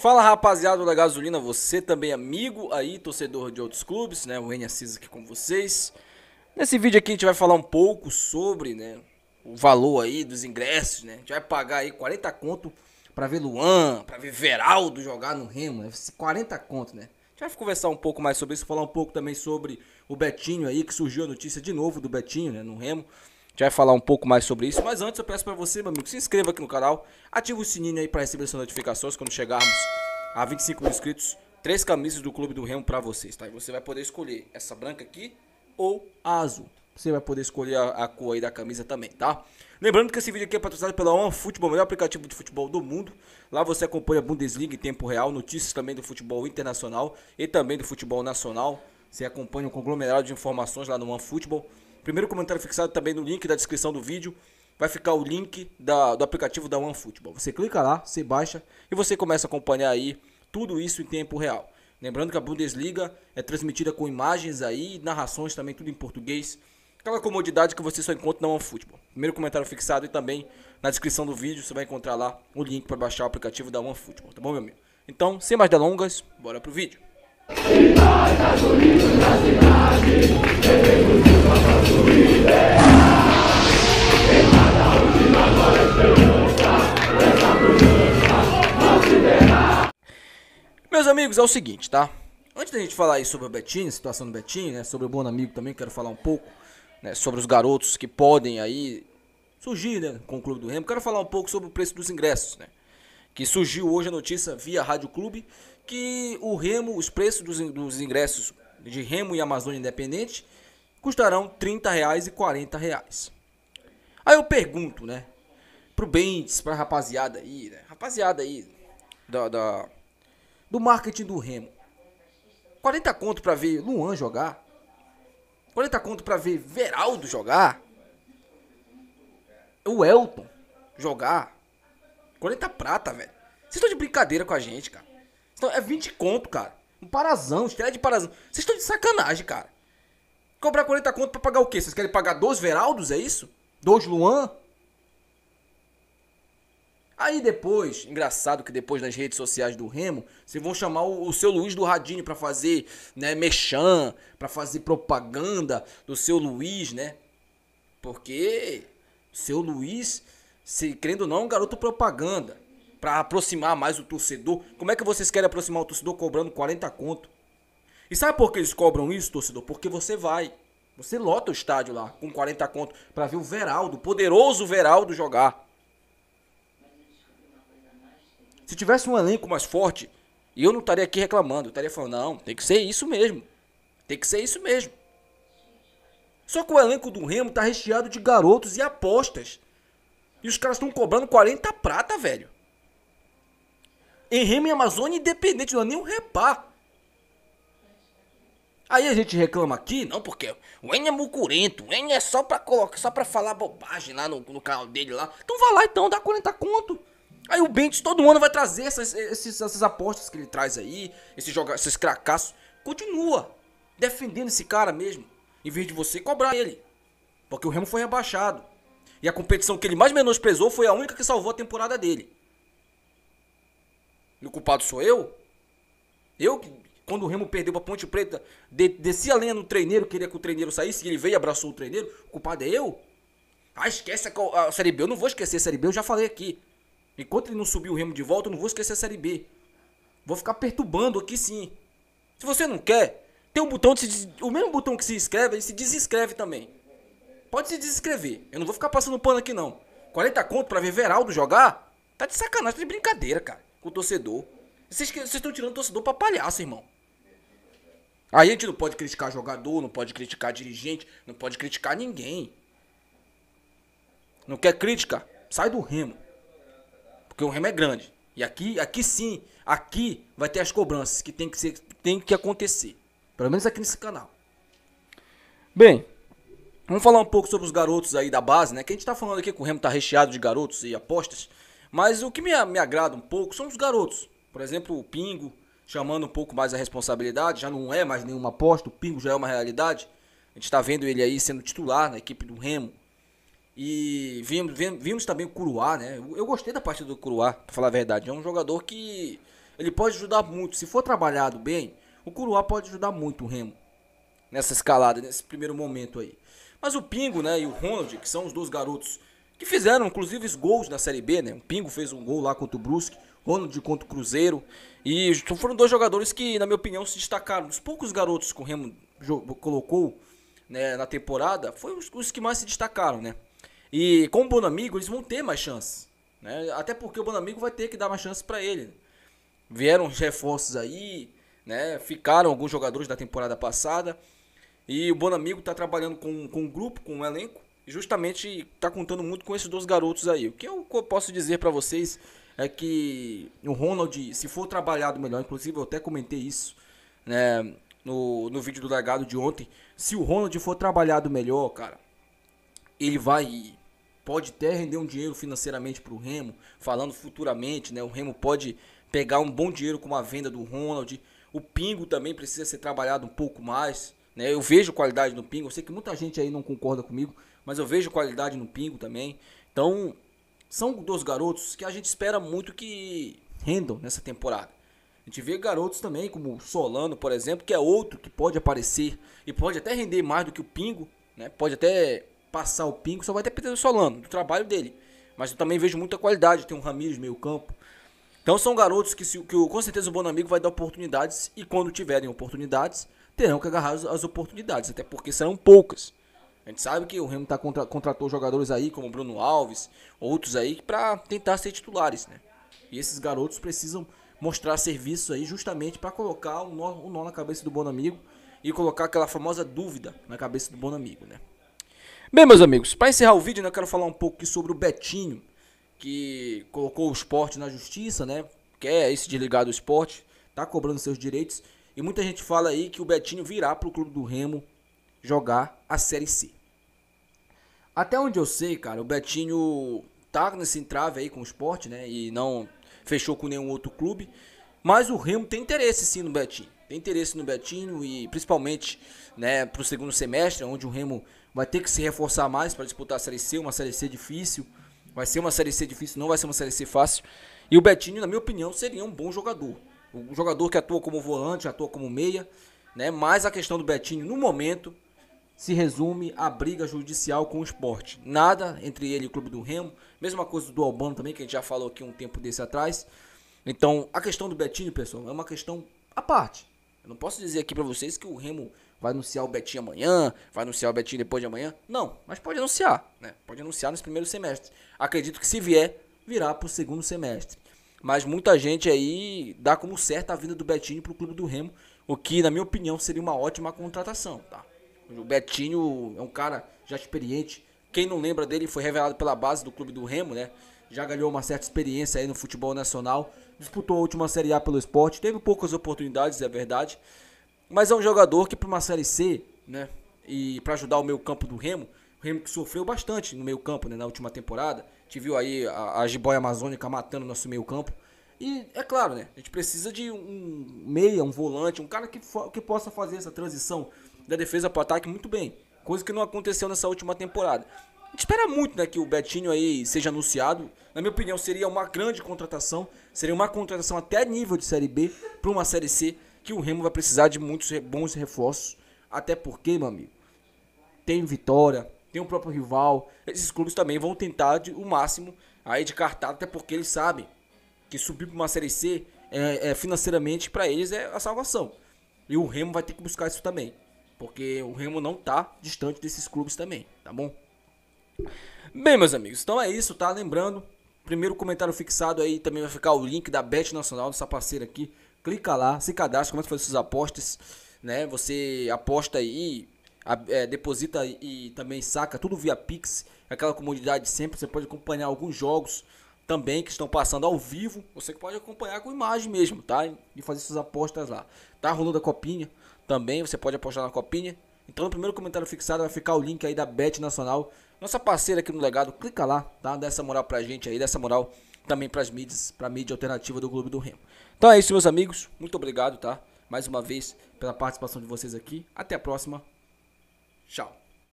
Fala rapaziada da Gasolina, você também amigo aí, torcedor de outros clubes, né? O N Assis aqui com vocês. Nesse vídeo aqui a gente vai falar um pouco sobre, né, o valor aí dos ingressos, né? A gente vai pagar aí 40 conto para ver Luan, para ver Veraldo jogar no Remo, né? 40 conto, né? A gente vai conversar um pouco mais sobre isso, falar um pouco também sobre o Betinho aí, que surgiu a notícia de novo do Betinho, né, no Remo gente vai falar um pouco mais sobre isso, mas antes eu peço para você, meu amigo, se inscreva aqui no canal, ative o sininho aí para receber as notificações quando chegarmos a 25 mil inscritos. Três camisas do Clube do Remo para vocês, tá? E você vai poder escolher essa branca aqui ou a azul. Você vai poder escolher a, a cor aí da camisa também, tá? Lembrando que esse vídeo aqui é patrocinado pela OneFootball, Futebol, o melhor aplicativo de futebol do mundo. Lá você acompanha a Bundesliga em tempo real, notícias também do futebol internacional e também do futebol nacional. Você acompanha um conglomerado de informações lá no OneFootball. Futebol. Primeiro comentário fixado também no link da descrição do vídeo. Vai ficar o link da, do aplicativo da OneFootball. Você clica lá, você baixa e você começa a acompanhar aí tudo isso em tempo real. Lembrando que a Bundesliga é transmitida com imagens aí, narrações também, tudo em português. Aquela comodidade que você só encontra na OneFootball. Primeiro comentário fixado e também na descrição do vídeo você vai encontrar lá o link para baixar o aplicativo da OneFootball, tá bom, meu amigo? Então, sem mais delongas, bora pro vídeo. Meus amigos, é o seguinte, tá? Antes da gente falar aí sobre o Betinho, a situação do Betinho, né? Sobre o Bom Amigo também, quero falar um pouco, né? Sobre os garotos que podem aí surgir, né? Com o Clube do Remo. Quero falar um pouco sobre o preço dos ingressos, né? Que surgiu hoje a notícia via Rádio Clube que o remo, os preços dos, dos ingressos de remo e Amazônia Independente custarão R$ 30,00 e R$ reais. Aí eu pergunto, né? Pro Bentes, pra rapaziada aí, né? Rapaziada aí da, da, do marketing do Remo. 40 conto pra ver Luan jogar? 40 conto pra ver Veraldo jogar? O Elton jogar? 40 prata, velho. Vocês estão de brincadeira com a gente, cara. Então é 20 conto, cara. Um parazão, estreia de parazão. Vocês estão de sacanagem, cara. Cobrar 40 conto pra pagar o quê? Vocês querem pagar dois Veraldos, é isso? Dois Luan? Aí depois, engraçado que depois nas redes sociais do Remo, vocês vão chamar o, o seu Luiz do Radinho para fazer, né, mexã, para fazer propaganda do seu Luiz, né? Porque seu Luiz, se crendo ou não, é um garoto propaganda para aproximar mais o torcedor. Como é que vocês querem aproximar o torcedor cobrando 40 conto? E sabe por que eles cobram isso, torcedor? Porque você vai, você lota o estádio lá com 40 conto para ver o Veraldo, o poderoso Veraldo jogar. Se tivesse um elenco mais forte, eu não estaria aqui reclamando, eu estaria falando, não, tem que ser isso mesmo. Tem que ser isso mesmo. Só que o elenco do Remo tá recheado de garotos e apostas. E os caras estão cobrando 40 prata, velho em Rema e Amazônia independente, não é nem um repá. Aí a gente reclama aqui, não, porque o N é mucurento, o N é só pra colocar, só pra falar bobagem lá no, no canal dele lá. Então vai lá então, dá 40 conto. Aí o Bentes todo ano vai trazer essas, esses, essas apostas que ele traz aí, esses, joga, esses cracassos. Continua defendendo esse cara mesmo, em vez de você cobrar ele. Porque o Remo foi rebaixado. E a competição que ele mais menosprezou foi a única que salvou a temporada dele. E o culpado sou eu? Eu que, quando o Remo perdeu pra Ponte Preta, de, desci a lenha no treineiro, queria que o treineiro saísse, ele veio e abraçou o treineiro. O culpado é eu? Ah, esquece a, a Série B. Eu não vou esquecer a Série B, eu já falei aqui. Enquanto ele não subir o Remo de volta, eu não vou esquecer a Série B. Vou ficar perturbando aqui sim. Se você não quer, tem um botão de se, o mesmo botão que se inscreve, ele se desinscreve também. Pode se desinscrever. Eu não vou ficar passando pano aqui não. 40 conto para ver Veraldo jogar? Tá de sacanagem, tá de brincadeira, cara com o torcedor. Vocês estão tirando o torcedor pra palhaço, irmão. Aí a gente não pode criticar jogador, não pode criticar dirigente, não pode criticar ninguém. Não quer crítica? Sai do Remo. Porque o Remo é grande. E aqui, aqui sim, aqui vai ter as cobranças que tem que, ser, tem que acontecer. Pelo menos aqui nesse canal. Bem, vamos falar um pouco sobre os garotos aí da base, né? Que a gente tá falando aqui que o Remo tá recheado de garotos e apostas. Mas o que me, me agrada um pouco são os garotos. Por exemplo, o Pingo, chamando um pouco mais a responsabilidade, já não é mais nenhuma aposta, o Pingo já é uma realidade. A gente está vendo ele aí sendo titular na equipe do Remo. E vimos, vimos, vimos também o Curuá, né? Eu, gostei da partida do Curuá, para falar a verdade. É um jogador que ele pode ajudar muito. Se for trabalhado bem, o Curuá pode ajudar muito o Remo nessa escalada, nesse primeiro momento aí. Mas o Pingo, né, e o Ronald, que são os dois garotos que fizeram, inclusive, os gols na Série B, né? O Pingo fez um gol lá contra o Brusque, Ronald contra o Cruzeiro. E foram dois jogadores que, na minha opinião, se destacaram. Os poucos garotos que o Remo colocou né, na temporada, foram os, os, que mais se destacaram, né? E com o Bonamigo, eles vão ter mais chances. Né? Até porque o Bonamigo vai ter que dar mais chances para ele. Vieram os reforços aí, né? Ficaram alguns jogadores da temporada passada. E o Bonamigo está trabalhando com, com um grupo, com um elenco justamente está contando muito com esses dois garotos aí. O que eu posso dizer para vocês é que o Ronald, se for trabalhado melhor, inclusive eu até comentei isso né, no, no vídeo do legado de ontem, se o Ronald for trabalhado melhor, cara, ele vai pode até render um dinheiro financeiramente para o Remo, falando futuramente, né? O Remo pode pegar um bom dinheiro com a venda do Ronald. O Pingo também precisa ser trabalhado um pouco mais, né? Eu vejo qualidade no Pingo. Eu sei que muita gente aí não concorda comigo, mas eu vejo qualidade no Pingo também. Então, são dois garotos que a gente espera muito que rendam nessa temporada. A gente vê garotos também, como Solano, por exemplo, que é outro que pode aparecer e pode até render mais do que o Pingo, né? Pode até passar o Pingo, só vai depender do Solano, do trabalho dele. Mas eu também vejo muita qualidade, tem um Ramires meio campo. Então são garotos que, se, que com certeza o Bonamigo vai dar oportunidades e quando tiverem oportunidades, terão que agarrar as oportunidades, até porque serão poucas. A gente sabe que o Remo tá contra, contratou jogadores aí, como Bruno Alves, outros aí, para tentar ser titulares, né? E esses garotos precisam mostrar serviço aí justamente para colocar o nó, nó na cabeça do bom amigo e colocar aquela famosa dúvida na cabeça do bom amigo, né? Bem, meus amigos, para encerrar o vídeo, né, eu quero falar um pouco sobre o Betinho, que colocou o esporte na justiça, né? Quer esse desligar do esporte, tá cobrando seus direitos. E muita gente fala aí que o Betinho virá pro clube do Remo jogar a Série C. Até onde eu sei, cara, o Betinho tá nesse entrave aí com o esporte, né? E não fechou com nenhum outro clube. Mas o Remo tem interesse sim no Betinho. Tem interesse no Betinho e principalmente né, para o segundo semestre, onde o Remo vai ter que se reforçar mais para disputar a Série C, uma Série C difícil. Vai ser uma Série C difícil, não vai ser uma Série C fácil. E o Betinho, na minha opinião, seria um bom jogador. Um jogador que atua como volante, atua como meia. Né? Mas a questão do Betinho, no momento, se resume à briga judicial com o esporte. Nada entre ele e o Clube do Remo. Mesma coisa do Albano também, que a gente já falou aqui um tempo desse atrás. Então, a questão do Betinho, pessoal, é uma questão à parte. Eu não posso dizer aqui para vocês que o Remo vai anunciar o Betinho amanhã, vai anunciar o Betinho depois de amanhã. Não, mas pode anunciar, né? Pode anunciar nos primeiros semestres. Acredito que se vier, virá para o segundo semestre. Mas muita gente aí dá como certa a vinda do Betinho para o clube do Remo, o que, na minha opinião, seria uma ótima contratação, tá? O Betinho é um cara já experiente. Quem não lembra dele foi revelado pela base do clube do Remo, né? Já ganhou uma certa experiência aí no futebol nacional. Disputou a última Série A pelo esporte. Teve poucas oportunidades, é verdade. Mas é um jogador que para uma Série C, né? E para ajudar o meio campo do Remo, o Remo que sofreu bastante no meio campo, né? Na última temporada. Te viu aí a, a jiboia amazônica matando nosso meio campo. E é claro, né? A gente precisa de um meia, um volante, um cara que, que possa fazer essa transição da defesa para ataque muito bem. Coisa que não aconteceu nessa última temporada. A gente espera muito né, que o Betinho aí seja anunciado. Na minha opinião, seria uma grande contratação. Seria uma contratação até nível de Série B para uma Série C que o Remo vai precisar de muitos bons reforços. Até porque, meu amigo, tem Vitória, tem o próprio rival. Esses clubes também vão tentar de, o máximo aí de cartada, até porque eles sabem que subir para uma Série C é, é financeiramente para eles é a salvação. E o Remo vai ter que buscar isso também. Porque o Remo não tá distante desses clubes também, tá bom? Bem, meus amigos, então é isso, tá? Lembrando, primeiro comentário fixado aí também vai ficar o link da Bet Nacional, nossa parceira aqui. Clica lá, se cadastra, começa é a fazer suas apostas, né? Você aposta aí, é, deposita e também saca tudo via Pix, aquela comunidade sempre. Você pode acompanhar alguns jogos também que estão passando ao vivo. Você pode acompanhar com imagem mesmo, tá? E fazer suas apostas lá. Tá rolando a copinha, também. Você pode apostar na copinha. Então no primeiro comentário fixado vai ficar o link aí da Bet Nacional. Nossa parceira aqui no legado, clica lá, tá? Dá essa moral pra gente aí, dessa moral também pras mídias, pra mídia alternativa do Clube do Remo. Então é isso, meus amigos. Muito obrigado, tá? Mais uma vez pela participação de vocês aqui. Até a próxima. Tchau.